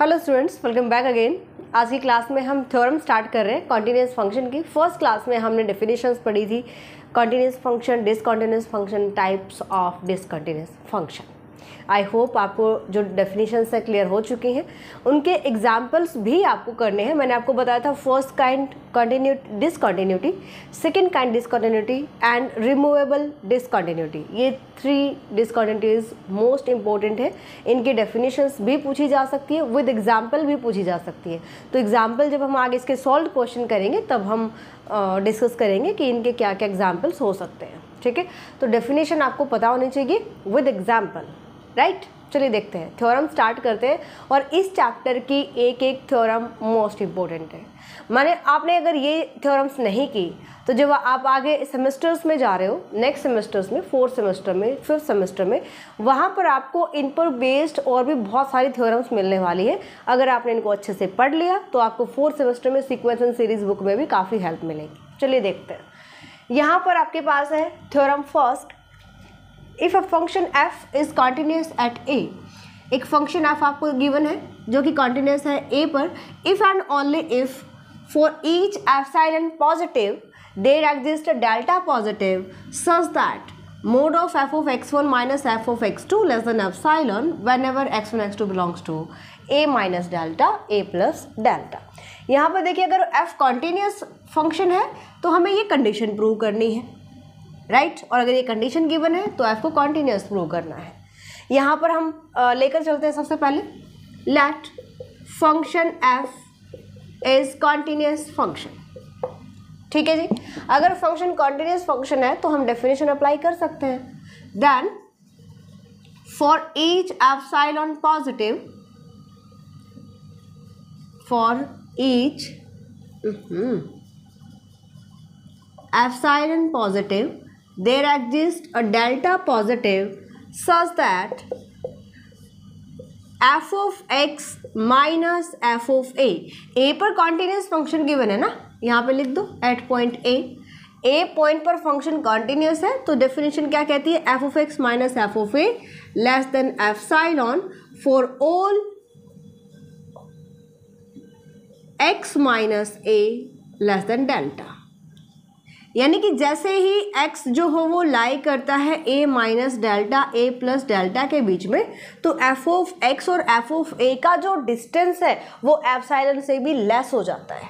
Hello students welcome back again आज की class में हम थ्योरम स्टार्ट कर रहे हैं कॉन्टीन्यूस फंक्शन की फर्स्ट क्लास में हमने डेफिनेशंस पढ़ी थी continuous function discontinuous function types of discontinuous function I hope आपको जो डेफिनेशन है क्लियर हो चुके हैं उनके एग्जाम्पल्स भी आपको करने हैं मैंने आपको बताया था first kind continue discontinuity second kind discontinuity and removable discontinuity ये थ्री डिसकॉन्टीन्यूटीज मोस्ट इंपॉर्टेंट है इनकी डेफिनेशंस भी पूछी जा सकती है विद एग्जाम्पल भी पूछी जा सकती है तो एग्जाम्पल जब हम आगे इसके सॉल्व क्वेश्चन करेंगे तब हम डिस्कस uh, करेंगे कि इनके क्या क्या एग्जाम्पल्स हो सकते हैं ठीक है तो डेफिनेशन आपको पता होनी चाहिए विद एग्जाम्पल राइट चलिए देखते हैं थ्योरम स्टार्ट करते हैं और इस चैप्टर की एक एक थ्योरम मोस्ट इम्पोर्टेंट है माने आपने अगर ये थ्योरम्स नहीं की तो जब आप आगे सेमेस्टर्स में जा रहे हो नेक्स्ट सेमेस्टर्स में फोर्थ सेमेस्टर में फिफ्थ सेमेस्टर में वहाँ पर आपको इन पर बेस्ड और भी बहुत सारी थ्योरम्स मिलने वाली है अगर आपने इनको अच्छे से पढ़ लिया तो आपको फोर्थ सेमेस्टर में सिक्वेंस एंड सीरीज बुक में भी काफ़ी हेल्प मिलेगी चलिए देखते हैं यहाँ पर आपके पास है theorem first if a function F is continuous at A एक फंक्शन एफ आपको गिवन है जो कि कॉन्टीन्यूस है ए पर if and only if for each epsilon and positive there exist delta positive such that mod of F of X one minus F of X two less than epsilon whenever X one X two belongs to A minus delta A plus delta यहाँ पर देखिए अगर F continuous function है तो हमें ये condition prove करनी है राइट right? और अगर ये कंडीशन गिवन है तो एफ को कॉन्टीन्यूस प्रूव करना है यहाँ पर हम लेकर चलते हैं सबसे पहले let function F is continuous function ठीक है जी अगर फंक्शन कॉन्टीन्यूस फंक्शन है तो हम डेफिनेशन अप्लाई कर सकते हैं then for each on positive for each on positive there exists a delta positive such that F of X minus F of A A पर कॉन्टीन्यूस फंक्शन गिवन है ना यहाँ पे लिख दो at point A A point पर function continuous है तो डेफिनेशन क्या कहती है F of X minus F of A less than epsilon for all x minus A less than delta यानी कि जैसे ही x जो हो वो लाई करता है a minus delta a plus delta के बीच में तो एफ ऑफ एक्स और एफ ऑफ ए का जो डिस्टेंस है वो एफसाइलन से भी लेस हो जाता है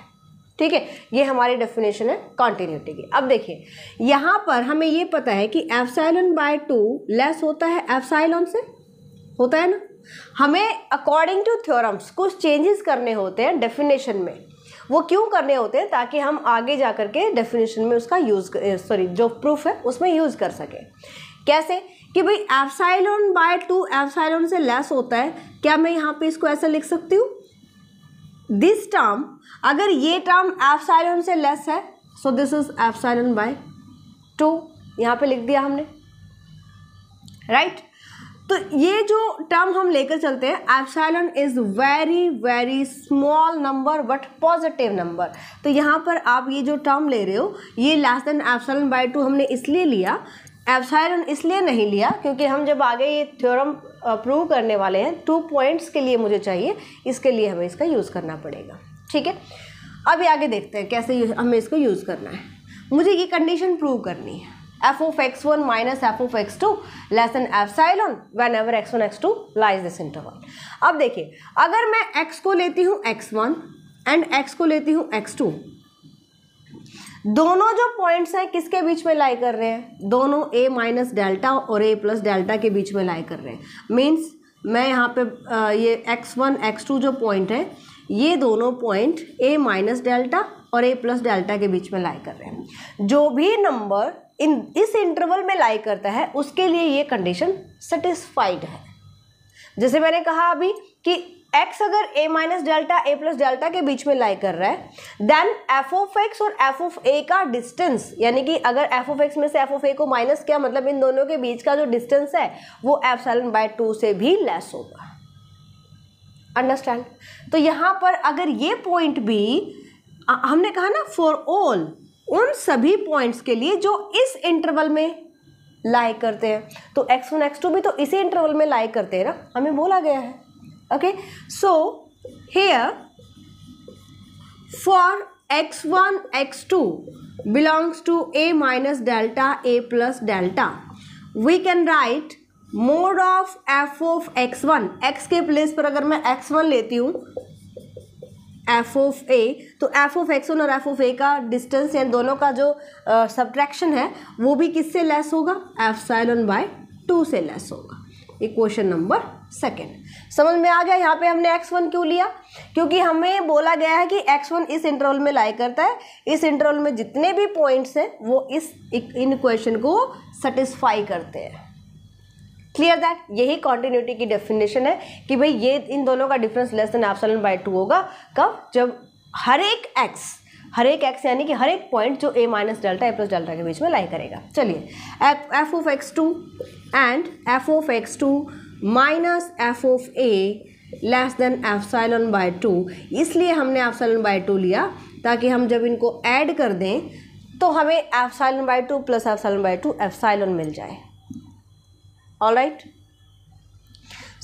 ठीक है ये हमारी डेफिनेशन है कॉन्टीन्यूटी की अब देखिए यहाँ पर हमें ये पता है कि एफसाइलन बाय टू लेस होता है एफसाइलन से होता है ना हमें अकॉर्डिंग टू थ्योरम्स कुछ चेंजेस करने होते हैं डेफिनेशन में वो क्यों करने होते हैं ताकि हम आगे जा कर के डेफिनेशन में उसका यूज़ सॉरी जो प्रूफ है उसमें यूज़ कर सकें कैसे कि भाई एफसाइलोन बाय टू एफसाइलोन से लेस होता है क्या मैं यहाँ पे इसको ऐसा लिख सकती हूँ दिस टर्म अगर ये टर्म एफसाइलोन से लेस है so this is epsilon by two यहाँ पे लिख दिया हमने राइट right? तो ये जो टर्म हम लेकर चलते हैं epsilon is very very small number but positive number तो यहाँ पर आप ये जो टर्म ले रहे हो ये less than epsilon by two हमने इसलिए लिया एप्सैलन इसलिए नहीं लिया क्योंकि हम जब आगे ये थ्योरम प्रूव करने वाले हैं टू पॉइंट्स के लिए मुझे चाहिए इसके लिए हमें इसका यूज़ करना पड़ेगा ठीक है अभी आगे देखते हैं कैसे हमें इसको यूज़ करना है मुझे ये कंडीशन प्रूव करनी है f of x1 minus f of x2 less than epsilon whenever x1 x2 lies this interval. अब देखिए अगर मैं x को लेती हूँ x1 एंड x को लेती हूँ x2 दोनों जो पॉइंट्स हैं किसके बीच में लाई कर रहे हैं दोनों a माइनस डेल्टा और a प्लस डेल्टा के बीच में लाई कर रहे हैं मीन्स मैं यहाँ पे ये x1 x2 जो पॉइंट है ये दोनों पॉइंट a माइनस डेल्टा और a प्लस डेल्टा के बीच में लाई कर रहे हैं जो भी नंबर इन इस इंटरवल में लाई करता है उसके लिए ये कंडीशन सेटिस्फाइड है जैसे मैंने कहा अभी कि एक्स अगर A minus delta A plus delta के बीच में लाई कर रहा है देन एफ ऑफ एक्स और एफ ऑफ ए का डिस्टेंस यानी कि अगर एफ ऑफ एक्स में से एफ ऑफ ए को माइनस किया मतलब इन दोनों के बीच का जो डिस्टेंस है वो एफ सेवन बाय टू से भी लेस होगा अंडरस्टैंड तो यहाँ पर अगर ये पॉइंट भी हमने कहा ना फॉर ऑल उन सभी पॉइंट्स के लिए जो इस इंटरवल में लाई करते हैं तो एक्स वन एक्स टू भी तो इसी इंटरवल में लाई करते हैं ना हमें बोला गया है okay so here for X one X two belongs to a minus delta a plus delta we can write mod of F of X one X के प्लेस पर अगर मैं एक्स वन लेती हूँ एफ ऑफ ए तो F of X one और F of A का distance या दोनों का जो सब्ट्रैक्शन है वो भी किससे लेस होगा एफ साइलन बाय टू से लेस होगा ये क्वेश्चन नंबर सेकेंड समझ में आ गया यहाँ पे हमने एक्स वन क्यों लिया क्योंकि हमें बोला गया है कि एक्स वन इस इंटरवल में लाई करता है इस इंटरवल में जितने भी पॉइंट्स हैं वो इस इन क्वेश्चन को सेटिस्फाई करते हैं क्लियर दैट यही कॉन्टिन्यूटी की डेफिनेशन है कि भाई ये इन दोनों का difference less than epsilon by two होगा कब जब हर एक एक्स हर एक एक्स यानी कि हर एक पॉइंट जो A minus delta A plus delta के बीच में लाई करेगा चलिए F of X two and F of X two minus F of A less than epsilon by two इसलिए हमने एफसाइलन बाय टू लिया ताकि हम जब इनको ऐड कर दें तो हमें epsilon by two plus epsilon by two epsilon मिल जाए ऑल राइट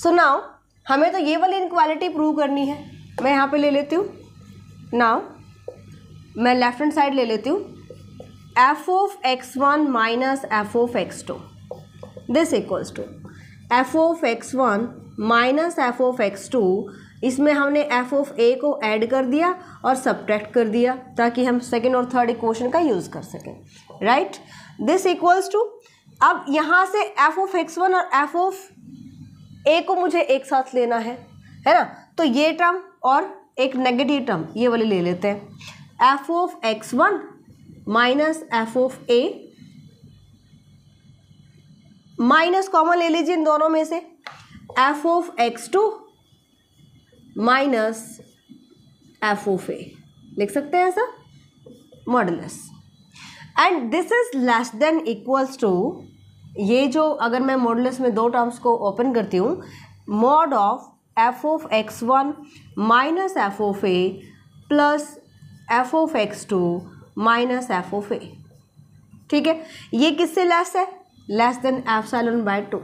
सो नाउ हमें तो ये वाली इनक्वालिटी प्रूव करनी है मैं यहाँ पे ले लेती हूँ नाउ मैं लेफ्ट हैंड साइड ले लेती हूँ F of X one minus F of X two this equals to F of X one minus F of X two इसमें हमने एफ ओफ ए को ऐड कर दिया और सब्ट्रैक्ट कर दिया ताकि हम सेकेंड और थर्ड इक्वेशन का यूज़ कर सकें राइट दिस इक्वल्स टू अब यहाँ से एफ ऑफ एक्स वन और एफ ऑफ ए को मुझे एक साथ लेना है है ना तो ये टर्म और एक नेगेटिव टर्म ये वाले ले लेते हैं F of X one minus F of A minus common ले लीजिए इन दोनों में से F of X two minus F of A लिख सकते हैं ऐसा modulus and this is less than equals to ये जो अगर मैं मॉडल्स में दो टर्म्स को ओपन करती हूँ mod of F of X one minus F of A plus F of X two minus F of A ठीक है ये किससे लेस है less than epsilon by two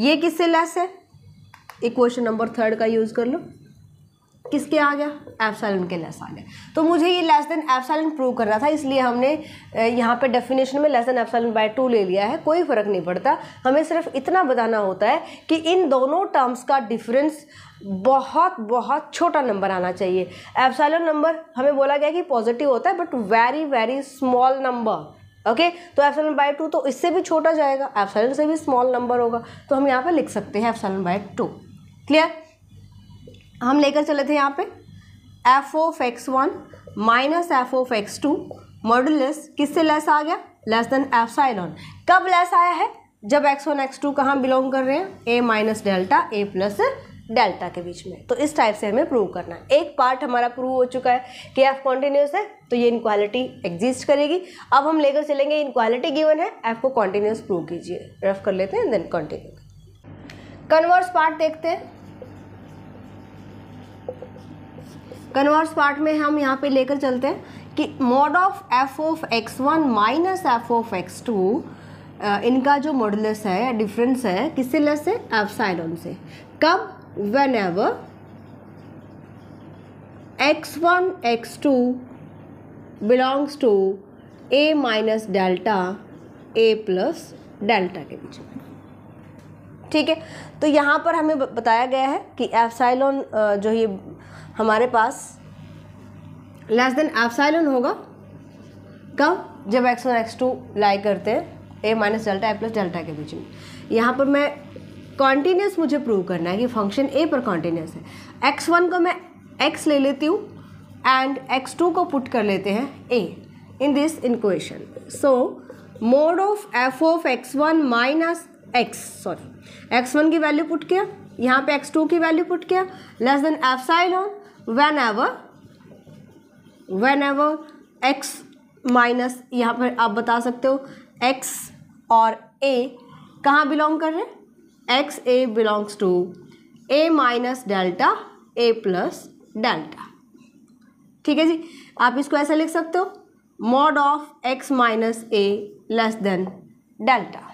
ये किससे लेस है इक्वेशन नंबर थर्ड का यूज़ कर लो किसके आ गया एफसेलन के लेस आ गया तो मुझे ये लेस देन एफसेलन प्रूव करना था इसलिए हमने यहाँ पे डेफिनेशन में less than epsilon by two ले लिया है कोई फ़र्क नहीं पड़ता हमें सिर्फ इतना बताना होता है कि इन दोनों टर्म्स का डिफरेंस बहुत बहुत छोटा नंबर आना चाहिए एफसेलन नंबर हमें बोला गया कि पॉजिटिव होता है but very very small number okay okay, तो एफसेलन बाय टू तो इससे भी छोटा जाएगा एफसेलन से भी स्मॉल नंबर होगा तो हम यहाँ पर लिख सकते हैं एफसेलन बाय टू क्लियर हम लेकर चले थे यहाँ पे F of X one minus F of X two modulus किससे लेस आ गया लेस देन एफ साइलॉन कब लेस आया है जब एक्स वन एक्स टू कहाँ बिलोंग कर रहे हैं A minus delta A plus delta के बीच में तो इस टाइप से हमें प्रूव करना है एक पार्ट हमारा प्रूव हो चुका है कि एफ कॉन्टीन्यूस है तो ये इनक्वालिटी एग्जिस्ट करेगी अब हम लेकर चलेंगे इनक्वालिटी गिवन है एफ को कॉन्टीन्यूस प्रूव कीजिए रफ कर लेते हैं देन कॉन्टिन्यू कन्वर्स पार्ट देखते हैं कन्वर्स पार्ट में हम यहाँ पे लेकर चलते हैं कि mod of F of X one minus F of X two इनका जो मॉडलस है डिफरेंस है किससे लेस है एफसाइलोन से कब whenever X one X two belongs to A minus delta A plus delta के बीच में ठीक है तो यहाँ पर हमें बताया गया है कि एफसाइलोन जो ये हमारे पास लेस देन एप्साइलन होगा कब जब X one X two lie करते हैं A minus delta A plus delta के बीच में यहाँ पर मैं कॉन्टीन्यूस मुझे प्रूव करना है कि फंक्शन ए पर कॉन्टीन्यूस है एक्स वन को मैं एक्स ले लेती हूँ एंड एक्स टू को पुट कर लेते हैं A in this inequation so mod of F of X one minus X sorry X one की वैल्यू पुट किया यहाँ पे एक्स टू की वैल्यू पुट किया less than epsilon whenever X minus यहाँ पर आप बता सकते हो एक्स और ए कहाँ बिलोंग कर रहे हैं X A belongs to A minus delta A plus delta ठीक है जी आप इसको ऐसा लिख सकते हो mod of X minus A less than delta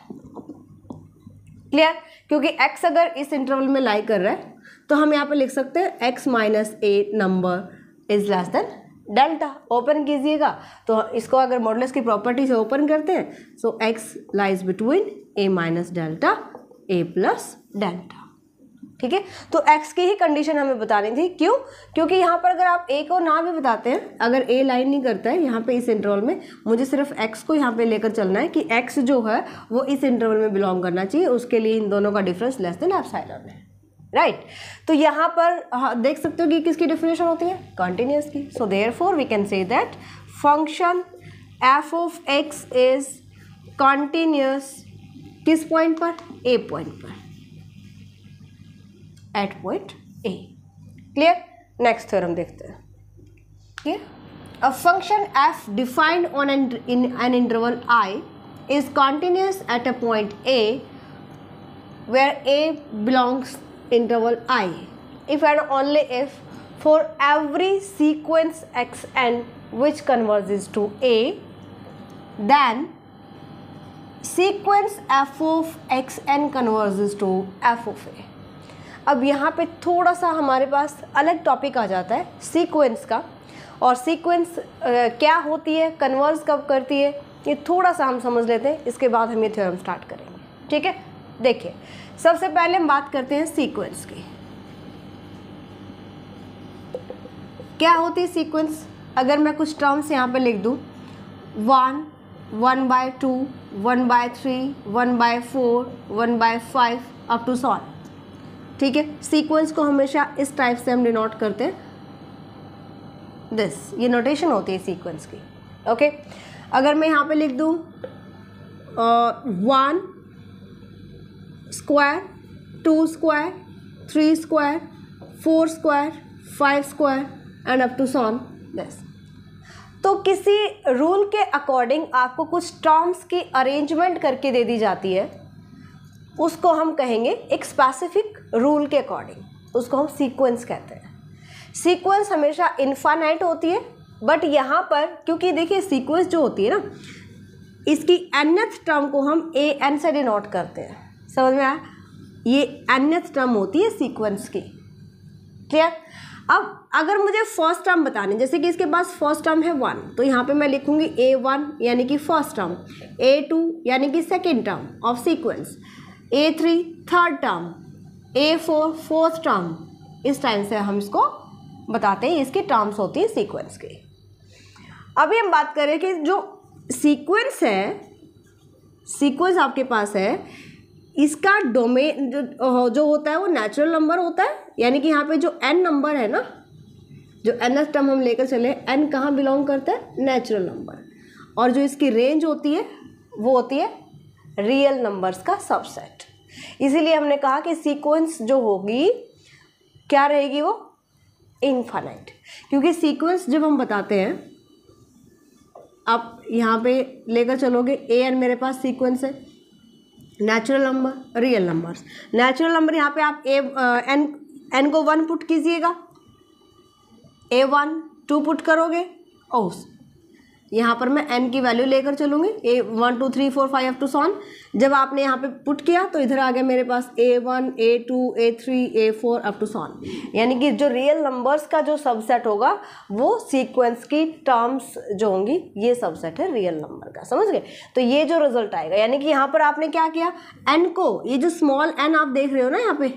clear क्योंकि एक्स अगर इस इंटरवल में लाई कर रहा है तो हम यहाँ पे लिख सकते हैं X minus A number is less than delta open कीजिएगा तो इसको अगर मॉडल्स की प्रॉपर्टी से ओपन करते हैं so X lies between A minus delta A plus delta ठीक है तो x की ही कंडीशन हमें बतानी थी क्यों क्योंकि यहाँ पर अगर आप a को ना भी बताते हैं अगर a लाइन नहीं करता है यहाँ पे इस इंटरवल में मुझे सिर्फ x को यहाँ पे लेकर चलना है कि x जो है वो इस इंटरवल में बिलोंग करना चाहिए उसके लिए इन दोनों का डिफरेंस लेस देन एप्साइलॉन है राइट right. तो यहाँ पर हाँ, देख सकते हो कि किसकी डेफिनेशन होती है कंटिन्यूस की so therefore we can say that function F of X is continuous किस पॉइंट पर ए पॉइंट पर at point A clear next theorem देखते हैं clear a function F defined on an in an interval I is continuous at a point A where A belongs interval i if and only if for every sequence xn which converges to a then sequence f of xn converges to f of a अब यहाँ पे थोड़ा सा हमारे पास अलग topic आ जाता है sequence का और सीक्वेंस क्या होती है कन्वर्स कब करती है ये थोड़ा सा हम समझ लेते हैं इसके बाद हम ये थ्योरम स्टार्ट करेंगे ठीक है देखिए सबसे पहले हम बात करते हैं सीक्वेंस की क्या होती है सीक्वेंस अगर मैं कुछ टर्म्स यहाँ पर लिख दूँ one one by two one by three one by four one by five up to so on ठीक है सीक्वेंस को हमेशा इस टाइप से हम डिनोट करते हैं दिस ये नोटेशन होती है सीक्वेंस की ओके okay? अगर मैं यहाँ पे लिख दूँ one square two square three square four square five square and up to so on this तो किसी रूल के अकॉर्डिंग आपको कुछ टर्म्स की अरेंजमेंट करके दे दी जाती है उसको हम कहेंगे एक स्पेसिफिक रूल के अकॉर्डिंग उसको हम सीक्वेंस कहते हैं सीक्वेंस हमेशा इन्फानाइट होती है बट यहाँ पर क्योंकि देखिए सीक्वेंस जो होती है ना इसकी एनथ टर्म को हम ए एन से डिनोट करते हैं समझ में आया ये एनएथ टर्म होती है सीक्वेंस की क्लियर अब अगर मुझे फर्स्ट टर्म बताने जैसे कि इसके पास फर्स्ट टर्म है वन तो यहाँ पे मैं लिखूंगी ए वन यानी कि फर्स्ट टर्म ए टू यानी कि second term of sequence A three third term A four fourth term इस टाइम से हम इसको बताते हैं इसकी टर्म्स होती है सीक्वेंस की अभी हम बात करें कि जो सीक्वेंस है सीक्वेंस आपके पास है इसका डोमेन जो, जो होता है वो नेचुरल नंबर होता है यानी कि यहाँ पे जो एन नंबर है ना जो एन एस टर्म हम लेकर चले एन कहाँ बिलोंग करता है नेचुरल नंबर और जो इसकी रेंज होती है वो होती है रियल नंबर्स का सबसेट इसीलिए हमने कहा कि सीक्वेंस जो होगी क्या रहेगी वो इनफाइनाइट क्योंकि सीक्वेंस जब हम बताते हैं आप यहाँ पे लेकर चलोगे ए एन मेरे पास सीक्वेंस है natural number real numbers natural number यहाँ पे आप ए एन एन को वन पुट कीजिएगा ए वन टू पुट करोगे और यहाँ पर मैं एन की वैल्यू लेकर चलूँगी A one two three four five to so on जब आपने यहाँ पे पुट किया तो इधर आ गया मेरे पास a one a two a three a four up to so on यानी कि जो रियल नंबर्स का जो सबसेट होगा वो सीक्वेंस की टर्म्स जो होंगी ये सबसेट है रियल नंबर का समझ गए तो ये जो रिजल्ट आएगा यानी कि यहाँ पर आपने क्या किया एन को ये जो स्मॉल एन आप देख रहे हो ना यहाँ पे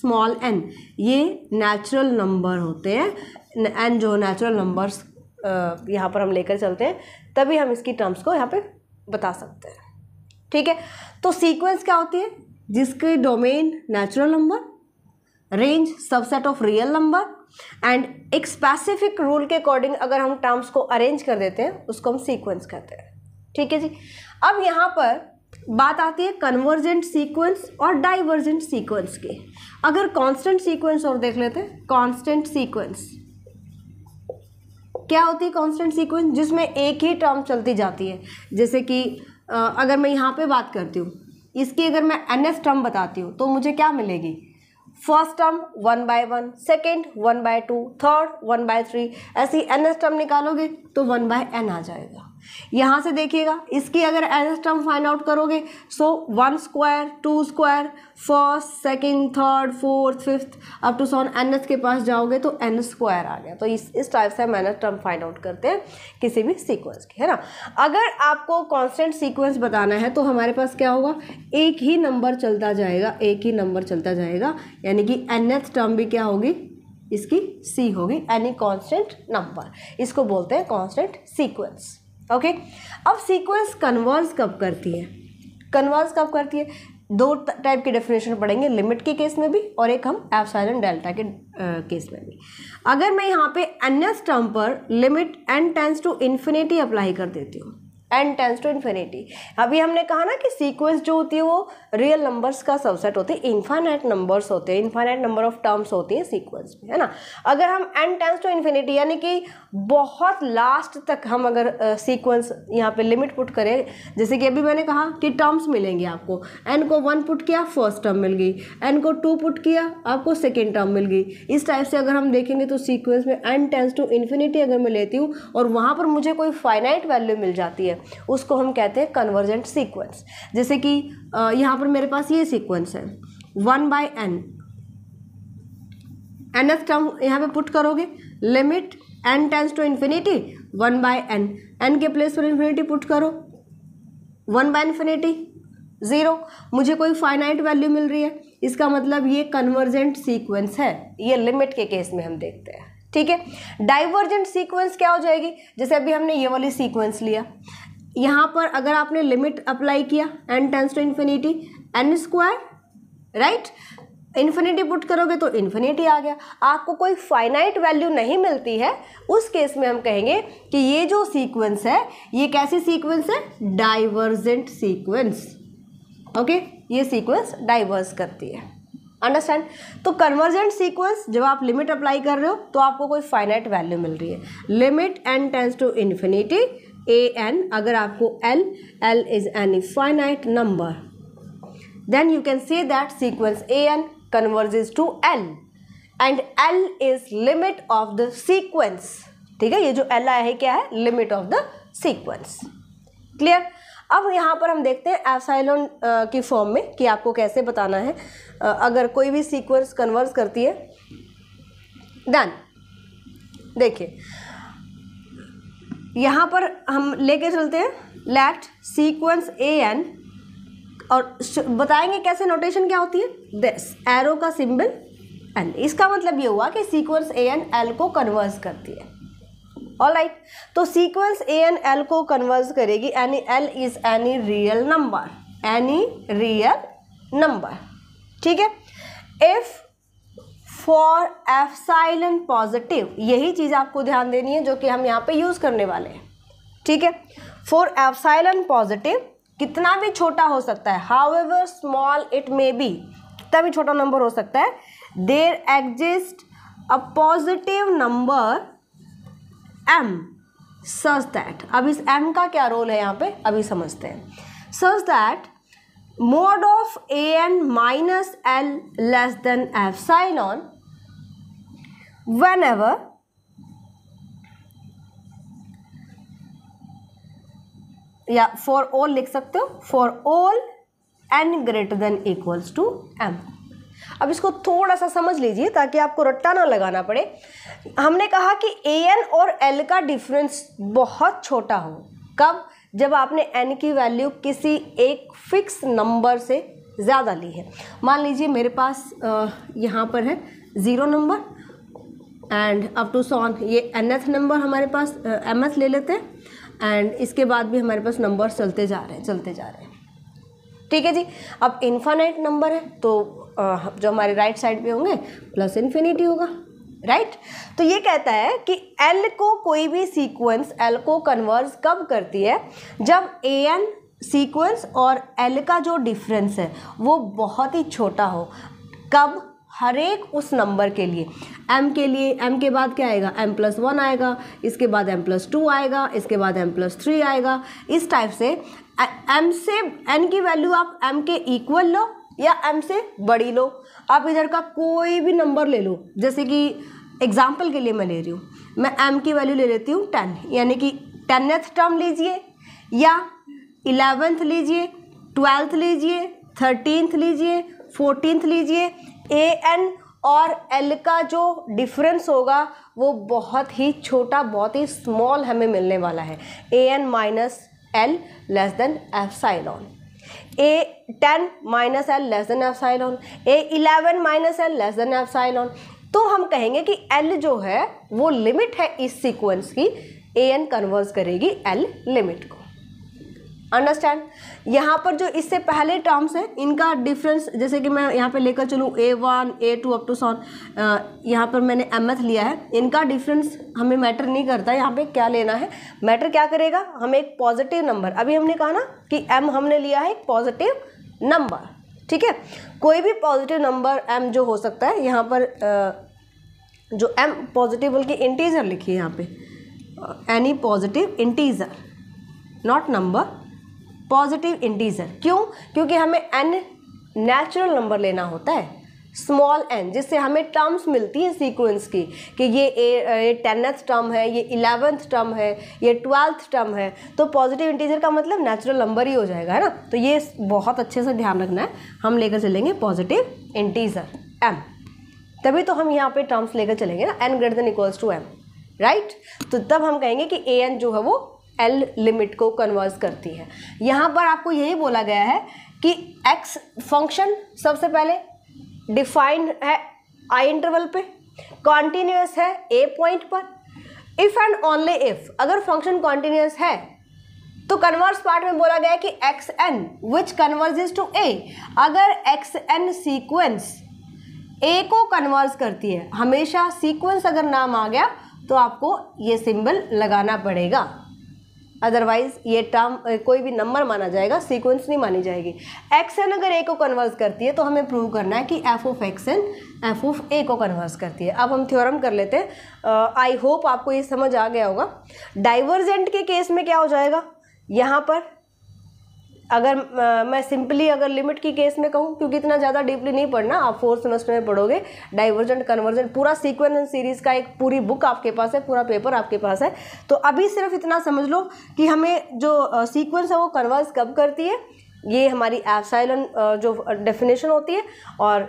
स्मॉल एन ये नेचुरल नंबर होते हैं एन जो नेचुरल नंबर्स यहाँ पर हम लेकर चलते हैं तभी हम इसकी टर्म्स को यहाँ पे बता सकते हैं ठीक है तो सीक्वेंस क्या होती है जिसकी domain natural number range subset of real number and एक स्पेसिफिक रूल के अकॉर्डिंग अगर हम टर्म्स को अरेंज कर देते हैं उसको हम सीक्वेंस कहते हैं ठीक है जी अब यहाँ पर बात आती है कन्वर्जेंट सीक्वेंस और डाइवर्जेंट सीक्वेंस की अगर कांस्टेंट सीक्वेंस और देख लेते हैं कांस्टेंट सीक्वेंस क्या होती है कॉन्स्टेंट सीक्वेंस जिसमें एक ही टर्म चलती जाती है जैसे कि अगर मैं यहाँ पे बात करती हूँ इसकी अगर मैं एन एस टर्म बताती हूँ तो मुझे क्या मिलेगी first term one by one second one by two third one by three ऐसी एन एस टर्म निकालोगे तो वन बाय एन आ जाएगा यहाँ से देखिएगा इसकी अगर एज टर्म फाइंड आउट करोगे so one square two square first second third fourth fifth up to so on n के पास जाओगे तो एन स्क्वायर आ गया तो इस इस टाइप से हम एन टर्म फाइंड आउट करते हैं किसी भी सीक्वेंस की है ना अगर आपको कांस्टेंट सीक्वेंस बताना है तो हमारे पास क्या होगा एक ही नंबर चलता जाएगा एक ही नंबर चलता जाएगा यानी कि एन टर्म भी क्या होगी इसकी सी होगी एनी कॉन्स्टेंट नंबर इसको बोलते हैं कॉन्स्टेंट सीक्वेंस ओके अब सीक्वेंस कन्वर्स कब करती है कन्वर्स कब करती है दो टाइप के डेफिनेशन पढ़ेंगे लिमिट के केस में भी और एक हम एप्साइलन डेल्टा के आ, केस में भी अगर मैं यहाँ पे एन एस टर्म पर limit n tends to infinity apply कर देती हूँ एन टेंस टू इन्फिनिटी अभी हमने कहा ना कि सीक्वेंस जो होती है वो रियल नंबर्स का सबसेट होते हैं इन्फानाइट नंबर्स होते हैं इन्फानाइट नंबर ऑफ टर्म्स होती हैं सीक्वेंस में है ना अगर हम एन टेंस टू इन्फिनिटी यानी कि बहुत लास्ट तक हम अगर सीक्वेंस uh, यहाँ पे लिमिट पुट करें जैसे कि अभी मैंने कहा कि टर्म्स मिलेंगे आपको एन को वन पुट किया फर्स्ट टर्म मिल गई एन को टू पुट किया आपको सेकेंड टर्म मिल गई इस टाइप से अगर हम देखेंगे तो सीक्वेंस में एन टेंस टू इन्फिनिटी अगर मैं लेती हूँ और वहाँ पर मुझे कोई फाइनाइट वैल्यू मिल जाती है उसको हम कहते हैं कन्वर्जेंट सीक्वेंस जैसे कि यहाँ पर मेरे पास ये सीक्वेंस है one by n nth term यहाँ पे पुट करोगे limit n tends to infinity one by n n के प्लेस पर इन्फिनिटी पुट करो वन बाय इन्फिनिटी ज़ीरो मुझे कोई फाइनाइट वैल्यू मिल रही है इसका मतलब ये कन्वर्जेंट सीक्वेंस है ये लिमिट के केस में हम देखते हैं ठीक है डाइवर्जेंट सीक्वेंस क्या हो जाएगी जैसे अभी हमने ये वाली सीक्वेंस लिया यहाँ पर अगर आपने लिमिट अप्लाई किया n tends to infinity n square right infinity put करोगे तो इन्फिनिटी आ गया आपको कोई फाइनाइट वैल्यू नहीं मिलती है उस केस में हम कहेंगे कि ये जो सीक्वेंस है ये कैसी सीक्वेंस है डाइवर्जेंट सीक्वेंस ओके ये सीक्वेंस डाइवर्स करती है अंडरस्टैंड तो कन्वर्जेंट सीक्वेंस जब आप लिमिट अप्लाई कर रहे हो तो आपको कोई फाइनाइट वैल्यू मिल रही है limit n tends to infinity a n अगर आपको l l is an finite number then you can say that sequence a n converges to l and l is limit of the sequence ठीक है ये जो l आया है क्या है limit of the sequence clear अब यहाँ पर हम देखते हैं एफसाइलोन की फॉर्म में कि आपको कैसे बताना है अगर कोई भी सीक्वेंस कन्वर्स करती है देन देखिए यहाँ पर हम लेके चलते हैं लेट सीक्वेंस ए एन और बताएंगे कैसे नोटेशन क्या होती है दिस एरो का सिंबल एन इसका मतलब ये हुआ कि सीक्वेंस ए एन एल को कन्वर्स करती है ऑल राइट right. तो सीक्वेंस ए एन एल को कन्वर्स करेगी any l is any real number any real number ठीक है इफ़ फॉर एफसाइलन पॉजिटिव यही चीज़ आपको ध्यान देनी है जो कि हम यहाँ पे यूज़ करने वाले हैं ठीक है फॉर एफसाइलन पॉजिटिव कितना भी छोटा हो सकता है however small it may be कितना भी छोटा नंबर हो सकता है there exist a positive number m such that अब इस एम का क्या रोल है यहाँ पे अभी समझते हैं such that minus of an minus l less than epsilon whenever या फॉर ऑल लिख सकते हो for all n greater than equals to m अब इसको थोड़ा सा समझ लीजिए ताकि आपको रट्टा ना लगाना पड़े हमने कहा कि ए एन और एल का डिफरेंस बहुत छोटा हो कब जब आपने एन की वैल्यू किसी एक फिक्स नंबर से ज़्यादा ली है मान लीजिए मेरे पास यहाँ पर है zero number and up to so on ये एथ नंबर हमारे पास एम ले लेते हैं एंड इसके बाद भी हमारे पास नंबर चलते जा रहे हैं चलते जा रहे हैं ठीक है जी अब इन्फानाइट नंबर है तो जो हमारे राइट साइड पे होंगे प्लस इन्फिनिटी होगा राइट तो ये कहता है कि एल को कोई भी सीक्वेंस एल को कन्वर्स कब करती है जब ए एन सीक्वेंस और एल का जो डिफरेंस है वो बहुत ही छोटा हो कब हर एक उस नंबर के लिए m के लिए m के बाद क्या आएगा m प्लस वन आएगा इसके बाद m प्लस टू आएगा इसके बाद m प्लस थ्री आएगा इस टाइप से m से n की वैल्यू आप m के इक्वल लो या m से बड़ी लो आप इधर का कोई भी नंबर ले लो जैसे कि एग्जाम्पल के लिए मैं ले रही हूँ मैं एम की वैल्यू ले लेती हूँ टेन यानी कि टेनथ टर्म लीजिए या इलेवेंथ लीजिए ट्वेल्थ लीजिए थर्टीनथ लीजिए फोर्टीनथ लीजिए ए एन और एल का जो डिफरेंस होगा वो बहुत ही छोटा बहुत ही स्मॉल हमें मिलने वाला है a n minus l less than epsilon a ten minus l less than epsilon a eleven minus l less than epsilon तो हम कहेंगे कि एल जो है वो लिमिट है इस सीक्वेंस की ए एन कन्वर्स करेगी एल लिमिट को अंडरस्टैंड यहाँ पर जो इससे पहले टर्म्स हैं इनका डिफरेंस जैसे कि मैं यहाँ पर लेकर चलूँ a one a two up to so on यहाँ पर मैंने एम एथ लिया है इनका डिफरेंस हमें मैटर नहीं करता यहाँ पे क्या लेना है मैटर क्या करेगा हमें एक पॉजिटिव नंबर अभी हमने कहा ना कि एम हमने लिया है एक पॉजिटिव नंबर ठीक है कोई भी पॉजिटिव नंबर एम जो हो सकता है यहाँ पर जो एम पॉजिटिव बल्कि इंटीजर लिखी है यहाँ पर any positive integer not number positive integer क्यों क्योंकि हमें एन नेचुरल नंबर लेना होता है स्मॉल एन जिससे हमें टर्म्स मिलती हैं सीक्वेंस की कि ये ए टेंथ टर्म है ये इलेवेंथ टर्म है ये ट्वेल्थ टर्म है तो पॉजिटिव इंटीजर का मतलब नेचुरल नंबर ही हो जाएगा है ना तो ये बहुत अच्छे से ध्यान रखना है हम लेकर चलेंगे पॉजिटिव इंटीजर एम तभी तो हम यहाँ पे टर्म्स लेकर चलेंगे ना n greater than equals to m right तो तब हम कहेंगे कि ए एन जो है वो एल लिमिट को कन्वर्स करती है यहाँ पर आपको यही बोला गया है कि एक्स फंक्शन सबसे पहले डिफाइंड है आई इंटरवल पे कॉन्टीन्यूस है ए पॉइंट पर इफ़ एंड ओनली इफ़ अगर फंक्शन कॉन्टीन्यूस है तो कन्वर्स पार्ट में बोला गया है कि x n which converges to a अगर एक्स एन सीक्वेंस ए को कन्वर्स करती है हमेशा सीक्वेंस अगर नाम आ गया तो आपको ये सिंबल लगाना पड़ेगा अदरवाइज ये टर्म कोई भी नंबर माना जाएगा सीक्वेंस नहीं मानी जाएगी एक्स एन अगर ए को कन्वर्स करती है तो हमें प्रूव करना है कि f of x n f of ए को कन्वर्स करती है अब हम थ्योरम कर लेते हैं आई uh, होप आपको ये समझ आ गया होगा डाइवर्जेंट के केस में क्या हो जाएगा यहाँ पर अगर मैं सिंपली अगर लिमिट की केस में कहूँ क्योंकि इतना ज़्यादा डीपली नहीं पढ़ना आप फोर्थ सेमेस्टर में पढ़ोगे डाइवर्जेंट कन्वर्जेंट पूरा सीक्वेंस एंड सीरीज़ का एक पूरी बुक आपके पास है पूरा पेपर आपके पास है तो अभी सिर्फ इतना समझ लो कि हमें जो सीक्वेंस है वो कन्वर्स कब करती है ये हमारी एफसाइलन जो डेफिनेशन होती है और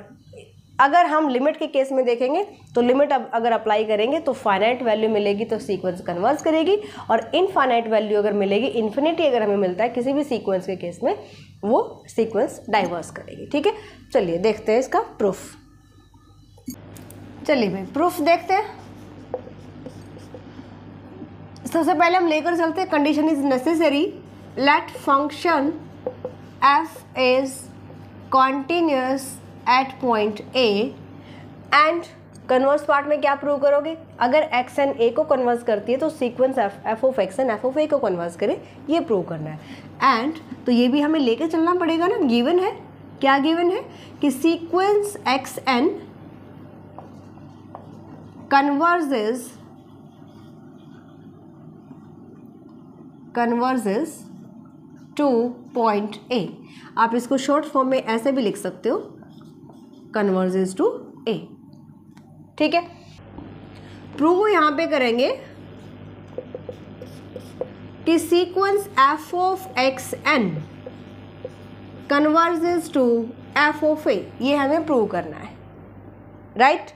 अगर हम लिमिट के केस में देखेंगे तो लिमिट अब अगर अप्लाई करेंगे तो फाइनाइट वैल्यू मिलेगी तो सीक्वेंस कन्वर्स करेगी और इनफाइनाइट वैल्यू अगर मिलेगी इन्फिनिटी अगर हमें मिलता है किसी भी सीक्वेंस के केस में वो सीक्वेंस डाइवर्स करेगी ठीक है चलिए देखते हैं इसका प्रूफ चलिए भाई प्रूफ देखते हैं सबसे पहले हम लेकर चलते हैं condition is necessary let function F is continuous at point a and converse part में क्या प्रूव करोगे अगर एक्स एन ए को कन्वर्स करती है तो sequence f f of x n f of ए को कन्वर्स करें ये प्रूव करना है एंड तो ये भी हमें लेके चलना पड़ेगा ना गिवन है क्या गिवन है कि sequence x n converges converges to point a आप इसको शॉर्ट फॉर्म में ऐसे भी लिख सकते हो कन्वर्जेज टू ए ठीक है प्रूव यहां पे करेंगे कि sequence f of x n converges to f of a ये हमें प्रूव करना है राइट right?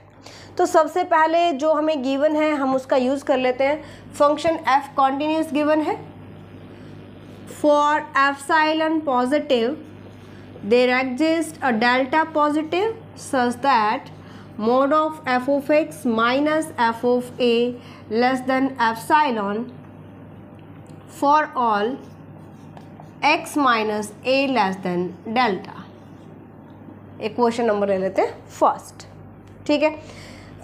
तो सबसे पहले जो हमें गिवन है हम उसका यूज़ कर लेते हैं फंक्शन एफ कॉन्टीन्यूस गिवन है for epsilon positive there exist a delta positive such that mod of f of x minus f of a less than epsilon for all x minus a less than delta equation number ले लेते first ठीक है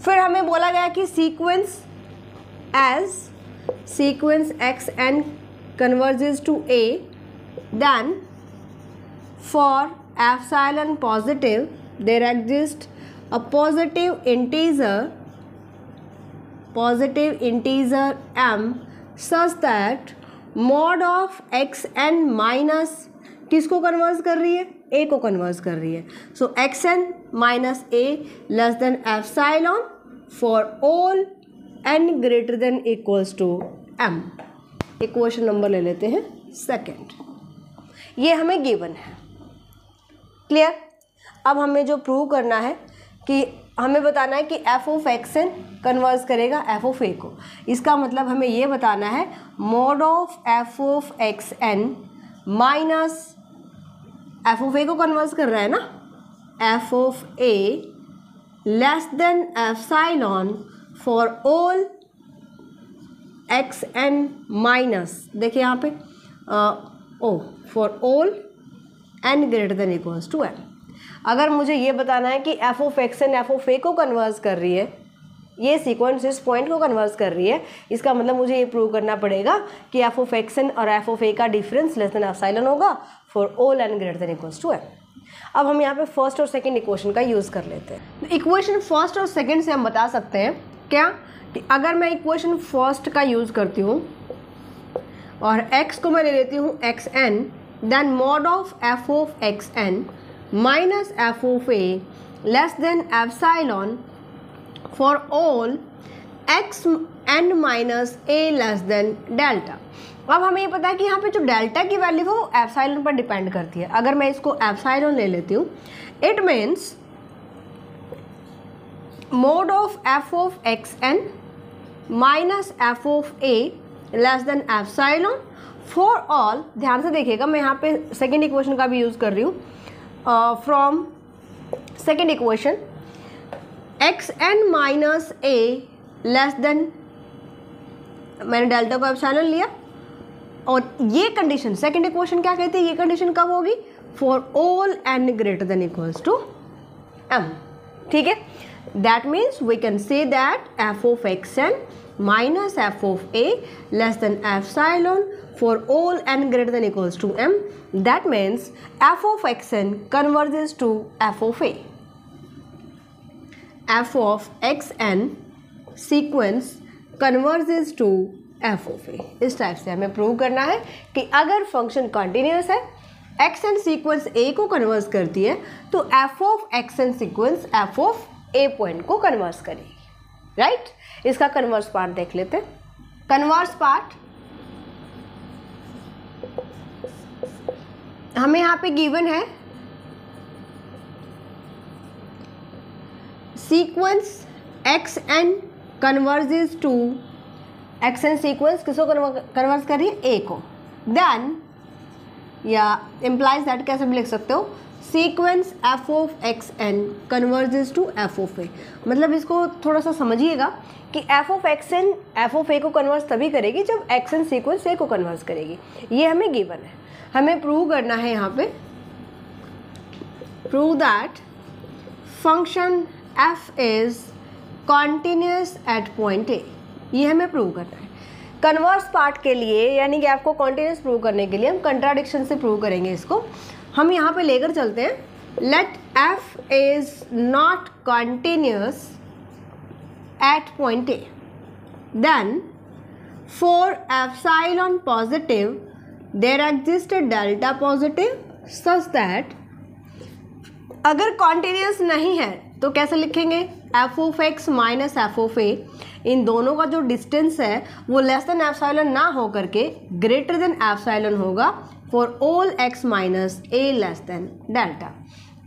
फिर हमें बोला गया कि sequence as sequence x n converges to a then for epsilon positive there exists a positive integer positive integer m such that mod of x n minus किसको कन्वर्स कर रही है ए को कन्वर्स कर रही है so x n minus A less than epsilon for all n greater than equals to m equation question number ले लेते हैं सेकंड ये हमें गिवन है क्लियर अब हमें जो प्रूव करना है कि हमें बताना है कि एफ ऑफ एक्सन कन्वर्स करेगा एफ ओ ए को इसका मतलब हमें ये बताना है mod of F of x n minus f of a को कन्वर्स कर रहा है ना f of a less than epsilon for all x n minus देखिए यहाँ पे oh for all n greater than equals to n अगर मुझे ये बताना है कि f of x n and F of a को कन्वर्स कर रही है ये सीक्वेंस इस पॉइंट को कन्वर्स कर रही है इसका मतलब मुझे ये प्रूव करना पड़ेगा कि एफ ओ एक्स एन और एफ ओ फे का डिफरेंस लेस देन एफसाइलन होगा for all n greater than equals to n अब हम यहाँ पे फर्स्ट और सेकेंड इक्वेशन का यूज़ कर लेते हैं इक्वेशन फर्स्ट और सेकेंड से हम बता सकते हैं क्या कि अगर मैं इक्वेशन फर्स्ट का यूज़ करती हूँ और एक्स को मैं ले लेती हूँ x n then mod of F of x n minus f of a less than epsilon for all x n minus a less than delta अब हमें ये पता है कि यहाँ पे जो डेल्टा की वैल्यू है वो एफसाइलन पर डिपेंड करती है अगर मैं इसको एफसाइलन ले लेती हूँ it means mod of F of x n minus F of A less than epsilon for all ध्यान से देखिएगा मैं यहाँ पे सेकेंड इक्वेशन का भी यूज़ कर रही हूँ from second equation x n minus A less than मैंने डेल्टा को एप्सैलन लिया और ये कंडीशन सेकेंड इक्वेशन क्या कहती है ये कंडीशन कब होगी for all n greater than equals to m ठीक है that we can say that f of x n minus F of A less than epsilon for all n greater than equals to m that means f of xn converges to f of a f of xn sequence converges to f of a इस type से हमें prove करना है कि अगर function continuous है x n sequence a को converse करती है तो F of x n sequence f of a point को कन्वर्स करेगी राइट right? इसका कन्वर्स पार्ट देख लेते हैं कन्वर्स पार्ट हमें यहाँ पे गिवन है sequence x n converges to x n sequence किसको कन्वर्स कर रही है ए को देन या इम्प्लाइज दैट कैसे भी लिख सकते हो sequence f of x n converges to f of a मतलब इसको थोड़ा सा समझिएगा कि f of x n f of ए को कन्वर्स तभी करेगी जब एक्स एन सीक्वेंस ए को कन्वर्स करेगी ये हमें गिवन है हमें प्रूव करना है यहाँ पे prove that function F is continuous at point a ये हमें प्रूव करना है कन्वर्स पार्ट के लिए यानी कि आपको कॉन्टीन्यूस प्रूव करने के लिए हम कंट्राडिक्शन से प्रूव करेंगे इसको हम यहाँ पे लेकर चलते हैं let f is not continuous at point a then for epsilon positive there exists a delta positive such that अगर कॉन्टीन्यूस नहीं है तो कैसे लिखेंगे f of x minus F of a इन दोनों का जो डिस्टेंस है वो लेस देन एफसाइलन ना हो करके ग्रेटर देन एफसाइलन होगा for all x minus A less than delta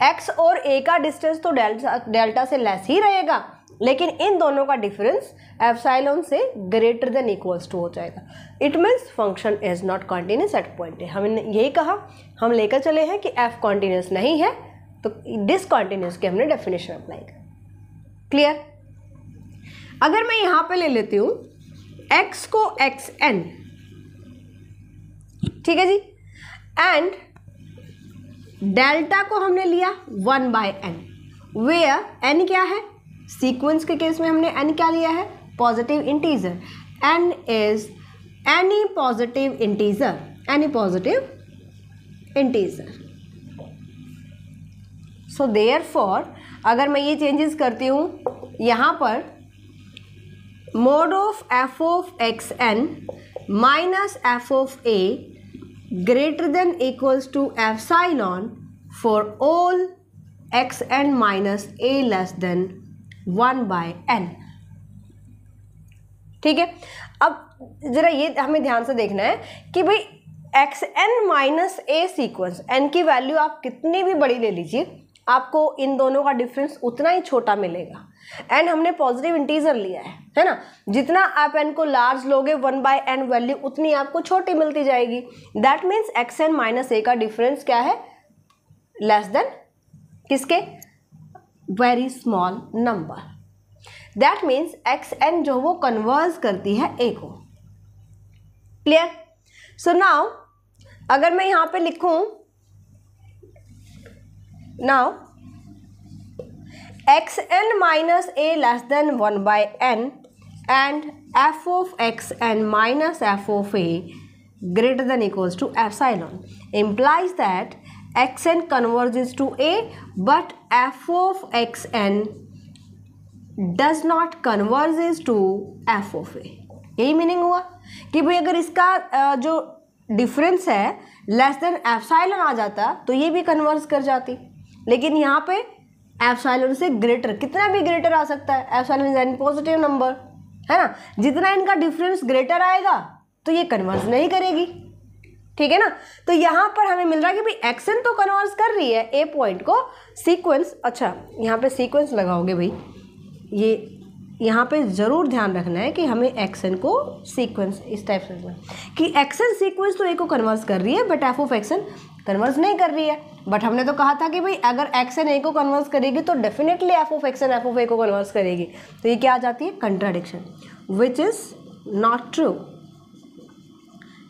x और ए का डिस्टेंस तो डेल्टा डेल्टा से लेस ही रहेगा लेकिन इन दोनों का डिफरेंस एप्साइलॉन से ग्रेटर देन इक्वल्स टू हो जाएगा it means function is not continuous at point a हमने यही कहा हम लेकर चले हैं कि एफ कॉन्टीन्यूस नहीं है तो डिसकॉन्टीन्यूस की हमने डेफिनेशन अप्लाई कर क्लियर अगर मैं यहां पे ले लेती हूं एक्स को एक्स एन ठीक है जी एंड डेल्टा को हमने लिया one by n where n क्या है सीक्वेंस के केस में हमने एन क्या लिया है positive integer n is any positive integer any positive integer so therefore अगर मैं ये चेंजेस करती हूँ यहाँ पर mod of F of x n minus F of a greater equals to epsilon for all x n minus A less than one by n ठीक है अब ज़रा ये हमें ध्यान से देखना है कि भाई x n minus a sequence n की वैल्यू आप कितनी भी बड़ी ले लीजिए आपको इन दोनों का डिफरेंस उतना ही छोटा मिलेगा एन हमने पॉजिटिव इंटीजर लिया है है ना जितना आप एन को लार्ज लोगे वन बाय एन वैल्यू उतनी आपको छोटी मिलती जाएगी that means x n minus a का डिफरेंस क्या है लेस देन किसके very small number that means x n जो वो कन्वर्ज करती है ए को क्लियर सो नाउ अगर मैं यहाँ पे लिखूँ now x n minus A less than one by n and F of x n minus F of a greater than equals to epsilon implies that x n xn to a but f f x n does not converges to f of a यही meaning हुआ कि भाई अगर इसका जो difference है less than epsilon आ जाता तो ये भी कन्वर्स कर जाती लेकिन यहाँ पे एफसाइलन से ग्रेटर कितना भी ग्रेटर आ सकता है epsilon is an positive number है ना जितना इनका डिफरेंस ग्रेटर आएगा तो ये कन्वर्स नहीं करेगी ठीक है ना तो यहाँ पर हमें मिल रहा है कि भाई एक्शन तो कन्वर्स कर रही है ए पॉइंट को सीक्वेंस अच्छा यहाँ पे सीक्वेंस लगाओगे भाई ये यहाँ पे ज़रूर ध्यान रखना है कि हमें एक्शन को सीक्वेंस इस टाइप से कि एक्शन सीक्वेंस तो ए को कन्वर्स कर रही है but f of x n converge नहीं कर रही है बट हमने तो कहा था कि भाई अगर एक्शन ए को कन्वर्स करेगी तो definitely f of x n f of ए को कन्वर्स करेगी तो ये क्या आ जाती है contradiction which is not true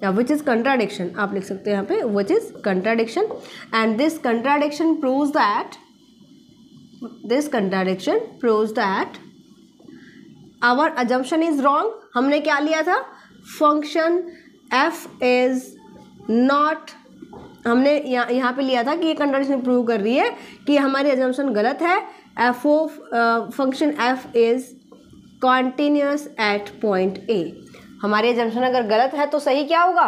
या विच इज़ कंट्राडिक्शन आप लिख सकते हैं यहाँ पे which is contradiction and this contradiction prove that this contradiction prove that our assumption is wrong हमने क्या लिया था फंक्शन एफ इज नॉट हमने यहाँ यहाँ पे लिया था कि ये कंट्राडिक्शन प्रूव कर रही है कि हमारी एजम्पन गलत है f o function F is continuous at point a हमारे जंक्शन अगर गलत है तो सही क्या होगा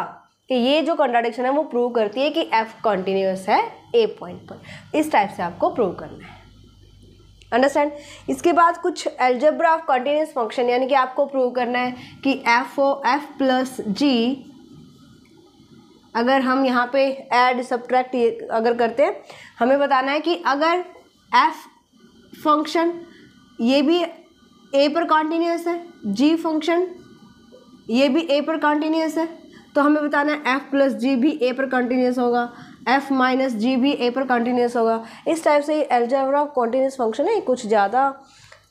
कि ये जो कंट्राडिक्शन है वो प्रूव करती है कि एफ कॉन्टिन्यूस है ए पॉइंट पर इस टाइप से आपको प्रूव करना है अंडरस्टैंड इसके बाद कुछ एल्जब्रा ऑफ कॉन्टीन्यूस फंक्शन यानी कि आपको प्रूव करना है कि f o f plus g अगर हम यहाँ पे एड सब्ट्रैक्ट अगर करते हैं हमें बताना है कि अगर एफ फंक्शन ये भी ए पर कॉन्टीन्यूस है जी फंक्शन ये भी ए पर कंटिन्यूस है तो हमें बताना है एफ़ प्लस जी भी ए पर कंटिन्यूस होगा एफ़ माइनस जी भी ए पर कंटिन्यूस होगा इस टाइप से एल्जेब्रा ऑफ कॉन्टीन्यूस फंक्शन है कुछ ज़्यादा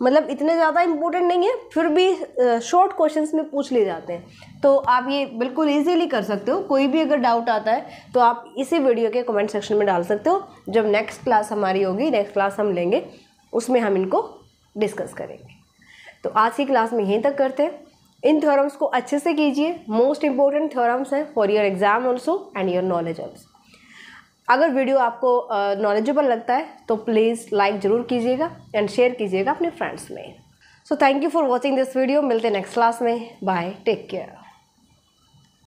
मतलब इतने ज़्यादा इंपॉर्टेंट नहीं है फिर भी शॉर्ट uh, क्वेश्चंस में पूछ लिए जाते हैं तो आप ये बिल्कुल इजीली कर सकते हो कोई भी अगर डाउट आता है तो आप इसी वीडियो के कमेंट सेक्शन में डाल सकते हो जब नेक्स्ट क्लास हमारी होगी नेक्स्ट क्लास हम लेंगे उसमें हम इनको डिस्कस करेंगे तो आज की क्लास में यहीं तक करते हैं इन थ्योरम्स को अच्छे से कीजिए मोस्ट इंपॉर्टेंट थ्योरम्स हैं for your exam also and your knowledge also अगर वीडियो आपको नॉलेजेबल uh, लगता है तो प्लीज़ लाइक ज़रूर कीजिएगा एंड शेयर कीजिएगा अपने फ्रेंड्स में so thank you for watching this video मिलते नेक्स्ट क्लास में बाय टेक केयर